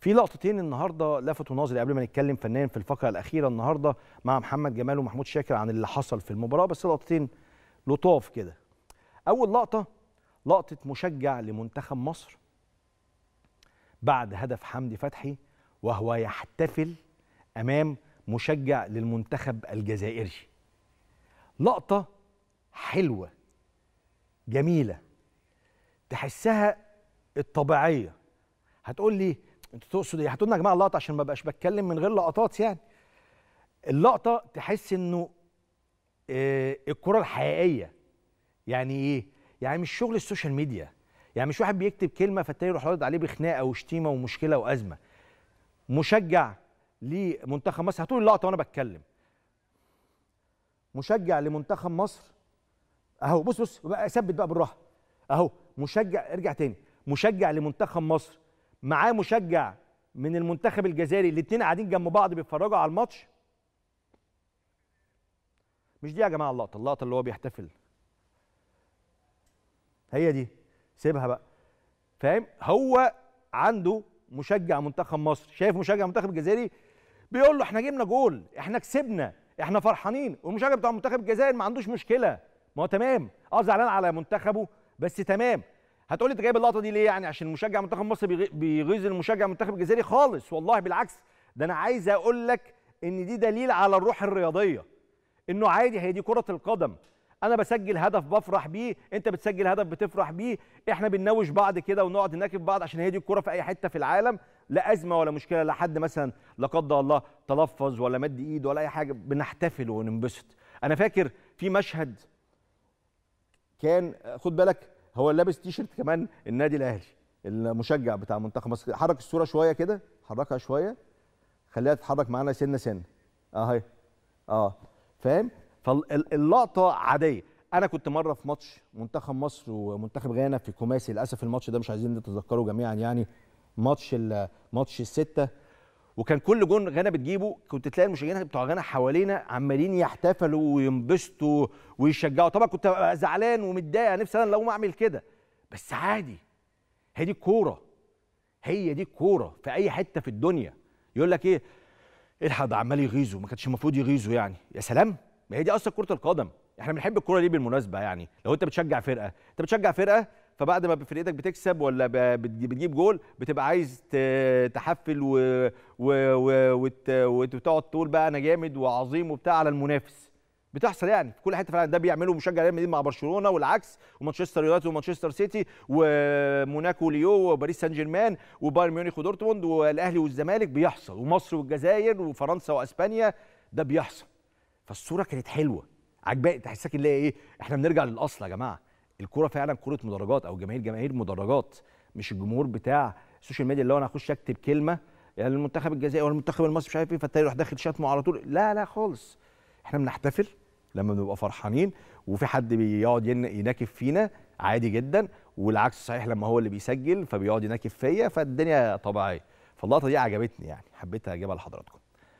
في لقطتين النهارده لفتوا نظري قبل ما نتكلم فنان في الفقره الاخيره النهارده مع محمد جمال ومحمود شاكر عن اللي حصل في المباراه بس لقطتين لطاف كده اول لقطه لقطه مشجع لمنتخب مصر بعد هدف حمدي فتحي وهو يحتفل امام مشجع للمنتخب الجزائري لقطه حلوه جميله تحسها الطبيعيه هتقول لي انت تقصد ايه؟ هاتوا لنا يا جماعه اللقطه عشان ما بقاش بتكلم من غير لقطات يعني. اللقطه تحس انه إيه الكره الحقيقيه يعني ايه؟ يعني مش شغل السوشيال ميديا يعني مش واحد بيكتب كلمه فالتاني يروح رد عليه بخناقه وشتيمه ومشكله وازمه. مشجع لمنتخب مصر هاتوا اللقطه وانا بتكلم. مشجع لمنتخب مصر اهو بص بص ثبت بقى بالراحه اهو مشجع ارجع تاني مشجع لمنتخب مصر معاه مشجع من المنتخب الجزائري الاثنين قاعدين جنب بعض بيتفرجوا على الماتش مش دي يا جماعه اللقطه اللقطه اللي هو بيحتفل هي دي سيبها بقى فاهم هو عنده مشجع منتخب مصر شايف مشجع منتخب الجزائري بيقول له احنا جبنا جول احنا كسبنا احنا فرحانين والمشجع بتاع منتخب الجزائر ما عندوش مشكله ما هو تمام اه زعلان على منتخبه بس تمام هتقولي انت جايب اللقطه دي ليه يعني عشان مشجع منتخب مصر بيغيظ المشجع منتخب الجزائري خالص والله بالعكس ده انا عايز اقول لك ان دي دليل على الروح الرياضيه انه عادي هي دي كره القدم انا بسجل هدف بفرح بيه انت بتسجل هدف بتفرح بيه احنا بنناوش بعض كده ونقعد نناكف بعض عشان هي دي الكوره في اي حته في العالم لا ازمه ولا مشكله لا حد مثلا لا قدر الله تلفظ ولا مد ايد ولا اي حاجه بنحتفل وننبسط انا فاكر في مشهد كان خد بالك هو لابس تيشرت كمان النادي الاهلي المشجع بتاع منتخب مصر حرك الصوره شويه كده حركها شويه خليها تتحرك معانا سنه سنه اهي اه فاهم فاللقطه عاديه انا كنت مره في ماتش منتخب مصر ومنتخب غانا في كوماسي للاسف الماتش ده مش عايزين نتذكره جميعا يعني ماتش ماتش السته وكان كل جون غانا بتجيبه كنت تلاقي المشجعين بتوع غانا حوالينا عمالين يحتفلوا وينبسطوا ويشجعوا طبعا كنت زعلان ومتضايق نفسي انا لو ما اعمل كده بس عادي هي دي الكوره هي دي الكوره في اي حته في الدنيا يقول لك ايه الحد عمال يغيظوا ما كانش المفروض يغيظوا يعني يا سلام ما هي دي اصلا كره القدم احنا بنحب الكوره دي بالمناسبه يعني لو انت بتشجع فرقه انت بتشجع فرقه فبعد ما فرقتك بتكسب ولا بتجيب جول بتبقى عايز تحفل وتقعد تقول بقى انا جامد وعظيم وبتاع على المنافس بتحصل يعني في كل حته فعلا ده بيعمله مشجع ريال مدريد مع برشلونه والعكس ومانشستر يونايتد ومانشستر سيتي وموناكو ليو وباريس سان جيرمان وبايرن ميونخ ودورتموند والاهلي والزمالك بيحصل ومصر والجزائر وفرنسا واسبانيا ده بيحصل فالصوره كانت حلوه عجباني تحسك اللي ايه احنا بنرجع للاصل يا جماعه الكوره فعلا كوره مدرجات او جماهير جماهير مدرجات مش الجمهور بتاع السوشيال ميديا اللي هو انا هخش اكتب كلمه يعني المنتخب الجزائري والمنتخب المنتخب المصري مش عارف ايه فالتاني يروح داخل شتمه على طول لا لا خالص احنا بنحتفل لما بنبقى فرحانين وفي حد بيقعد يناكف فينا عادي جدا والعكس صحيح لما هو اللي بيسجل فبيقعد يناكف فيا فالدنيا طبيعيه فاللقطه دي عجبتني يعني حبيت اجيبها لحضراتكم